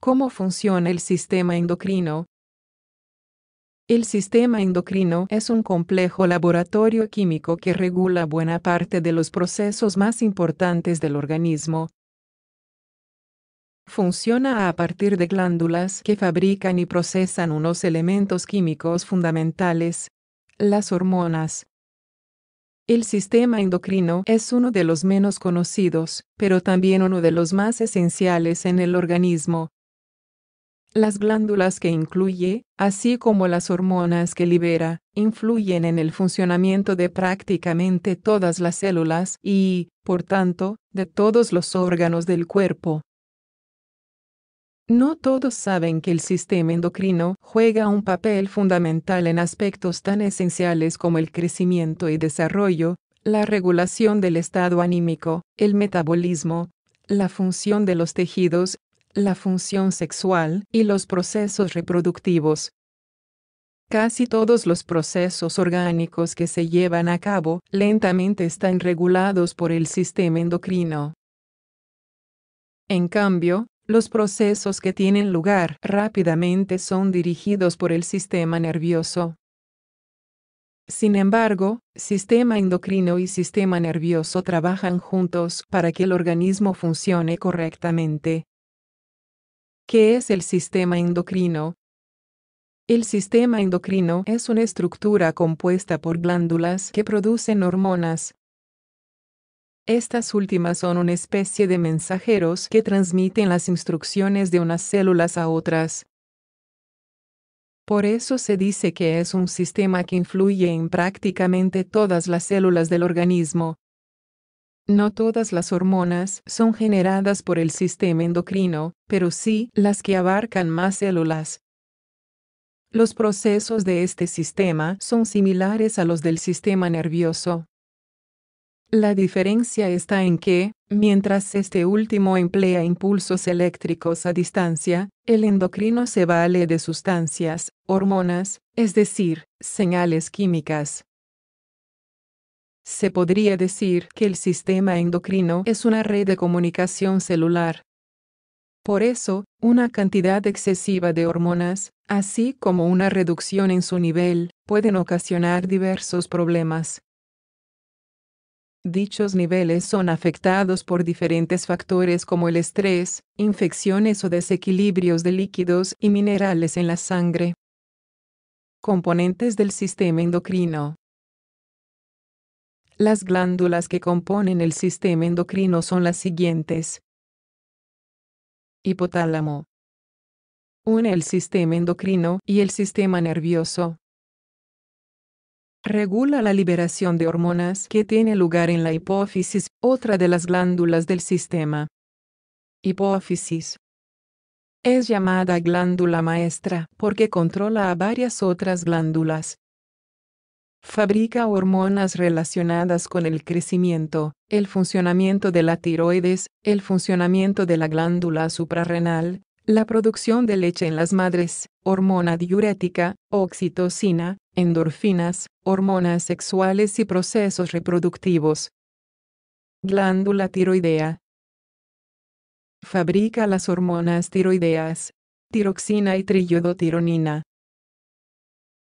¿Cómo funciona el sistema endocrino? El sistema endocrino es un complejo laboratorio químico que regula buena parte de los procesos más importantes del organismo. Funciona a partir de glándulas que fabrican y procesan unos elementos químicos fundamentales, las hormonas, el sistema endocrino es uno de los menos conocidos, pero también uno de los más esenciales en el organismo. Las glándulas que incluye, así como las hormonas que libera, influyen en el funcionamiento de prácticamente todas las células y, por tanto, de todos los órganos del cuerpo. No todos saben que el sistema endocrino juega un papel fundamental en aspectos tan esenciales como el crecimiento y desarrollo, la regulación del estado anímico, el metabolismo, la función de los tejidos, la función sexual y los procesos reproductivos. Casi todos los procesos orgánicos que se llevan a cabo lentamente están regulados por el sistema endocrino. En cambio, los procesos que tienen lugar rápidamente son dirigidos por el sistema nervioso. Sin embargo, sistema endocrino y sistema nervioso trabajan juntos para que el organismo funcione correctamente. ¿Qué es el sistema endocrino? El sistema endocrino es una estructura compuesta por glándulas que producen hormonas, estas últimas son una especie de mensajeros que transmiten las instrucciones de unas células a otras. Por eso se dice que es un sistema que influye en prácticamente todas las células del organismo. No todas las hormonas son generadas por el sistema endocrino, pero sí las que abarcan más células. Los procesos de este sistema son similares a los del sistema nervioso. La diferencia está en que, mientras este último emplea impulsos eléctricos a distancia, el endocrino se vale de sustancias, hormonas, es decir, señales químicas. Se podría decir que el sistema endocrino es una red de comunicación celular. Por eso, una cantidad excesiva de hormonas, así como una reducción en su nivel, pueden ocasionar diversos problemas, Dichos niveles son afectados por diferentes factores como el estrés, infecciones o desequilibrios de líquidos y minerales en la sangre. Componentes del sistema endocrino. Las glándulas que componen el sistema endocrino son las siguientes. Hipotálamo. Une el sistema endocrino y el sistema nervioso regula la liberación de hormonas que tiene lugar en la hipófisis, otra de las glándulas del sistema. Hipófisis. Es llamada glándula maestra porque controla a varias otras glándulas. Fabrica hormonas relacionadas con el crecimiento, el funcionamiento de la tiroides, el funcionamiento de la glándula suprarrenal, la producción de leche en las madres, hormona diurética, oxitocina, endorfinas, hormonas sexuales y procesos reproductivos. Glándula tiroidea. Fabrica las hormonas tiroideas, tiroxina y triiodotironina.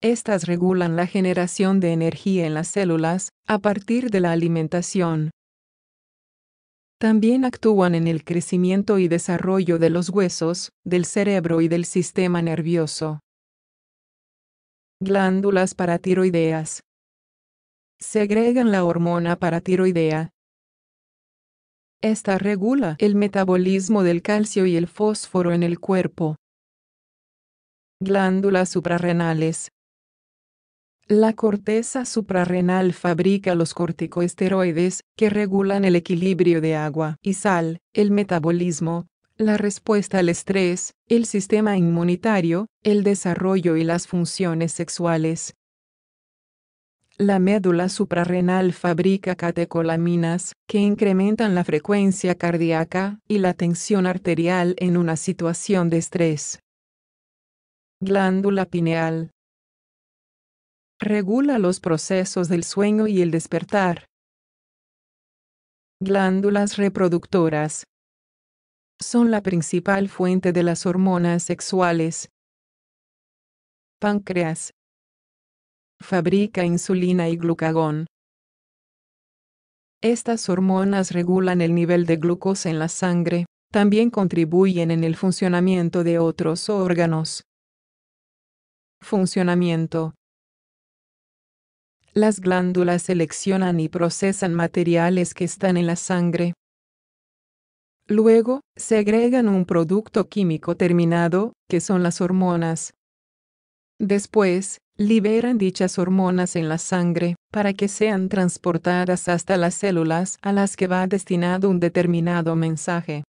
Estas regulan la generación de energía en las células, a partir de la alimentación. También actúan en el crecimiento y desarrollo de los huesos, del cerebro y del sistema nervioso. Glándulas paratiroideas. Segregan la hormona paratiroidea. Esta regula el metabolismo del calcio y el fósforo en el cuerpo. Glándulas suprarrenales la corteza suprarrenal fabrica los corticoesteroides, que regulan el equilibrio de agua y sal, el metabolismo, la respuesta al estrés, el sistema inmunitario, el desarrollo y las funciones sexuales. La médula suprarrenal fabrica catecolaminas, que incrementan la frecuencia cardíaca y la tensión arterial en una situación de estrés. Glándula pineal regula los procesos del sueño y el despertar. Glándulas reproductoras. Son la principal fuente de las hormonas sexuales. Páncreas. Fabrica insulina y glucagón. Estas hormonas regulan el nivel de glucosa en la sangre, también contribuyen en el funcionamiento de otros órganos. Funcionamiento las glándulas seleccionan y procesan materiales que están en la sangre. Luego, se agregan un producto químico terminado, que son las hormonas. Después, liberan dichas hormonas en la sangre, para que sean transportadas hasta las células a las que va destinado un determinado mensaje.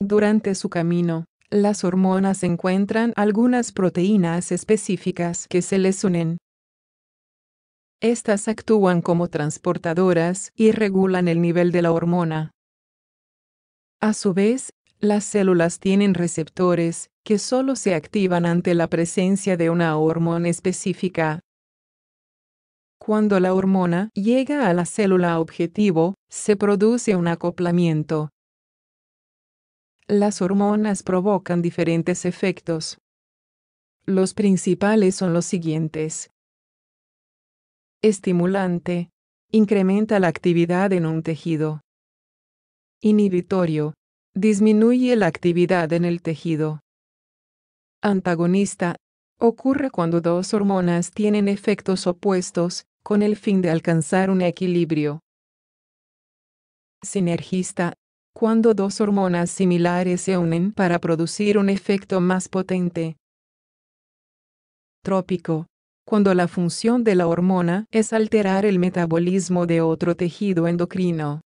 Durante su camino, las hormonas encuentran algunas proteínas específicas que se les unen, estas actúan como transportadoras y regulan el nivel de la hormona. A su vez, las células tienen receptores, que solo se activan ante la presencia de una hormona específica. Cuando la hormona llega a la célula objetivo, se produce un acoplamiento. Las hormonas provocan diferentes efectos. Los principales son los siguientes. Estimulante. Incrementa la actividad en un tejido. Inhibitorio. Disminuye la actividad en el tejido. Antagonista. Ocurre cuando dos hormonas tienen efectos opuestos, con el fin de alcanzar un equilibrio. Sinergista. Cuando dos hormonas similares se unen para producir un efecto más potente. Trópico cuando la función de la hormona es alterar el metabolismo de otro tejido endocrino.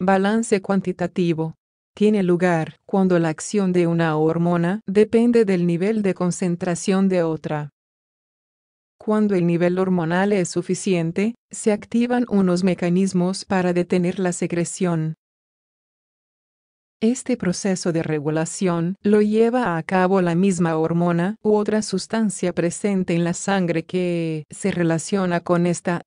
Balance cuantitativo. Tiene lugar cuando la acción de una hormona depende del nivel de concentración de otra. Cuando el nivel hormonal es suficiente, se activan unos mecanismos para detener la secreción, este proceso de regulación lo lleva a cabo la misma hormona u otra sustancia presente en la sangre que se relaciona con esta